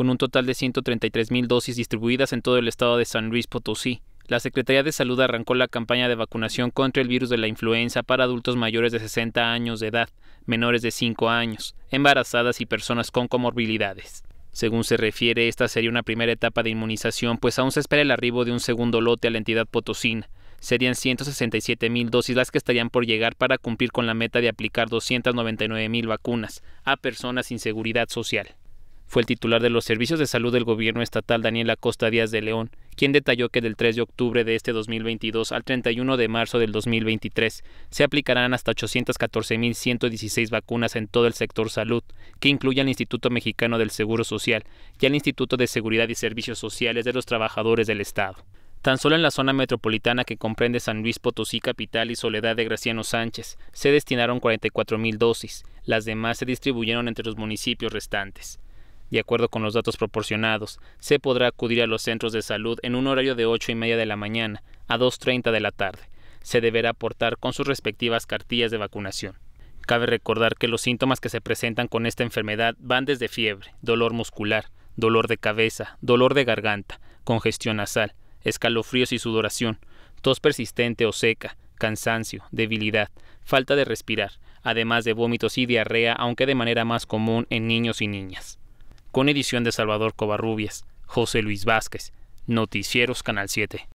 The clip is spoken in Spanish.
con un total de mil dosis distribuidas en todo el estado de San Luis Potosí. La Secretaría de Salud arrancó la campaña de vacunación contra el virus de la influenza para adultos mayores de 60 años de edad, menores de 5 años, embarazadas y personas con comorbilidades. Según se refiere, esta sería una primera etapa de inmunización, pues aún se espera el arribo de un segundo lote a la entidad potosina. Serían 167 mil dosis las que estarían por llegar para cumplir con la meta de aplicar 299 mil vacunas a personas sin seguridad social. Fue el titular de los servicios de salud del gobierno estatal Daniel Acosta Díaz de León, quien detalló que del 3 de octubre de este 2022 al 31 de marzo del 2023 se aplicarán hasta 814.116 vacunas en todo el sector salud, que incluye al Instituto Mexicano del Seguro Social y al Instituto de Seguridad y Servicios Sociales de los Trabajadores del Estado. Tan solo en la zona metropolitana que comprende San Luis Potosí Capital y Soledad de Graciano Sánchez se destinaron 44.000 dosis, las demás se distribuyeron entre los municipios restantes. De acuerdo con los datos proporcionados, se podrá acudir a los centros de salud en un horario de 8 y media de la mañana a 2.30 de la tarde. Se deberá aportar con sus respectivas cartillas de vacunación. Cabe recordar que los síntomas que se presentan con esta enfermedad van desde fiebre, dolor muscular, dolor de cabeza, dolor de garganta, congestión nasal, escalofríos y sudoración, tos persistente o seca, cansancio, debilidad, falta de respirar, además de vómitos y diarrea, aunque de manera más común en niños y niñas con edición de Salvador Covarrubias, José Luis Vázquez, Noticieros Canal 7.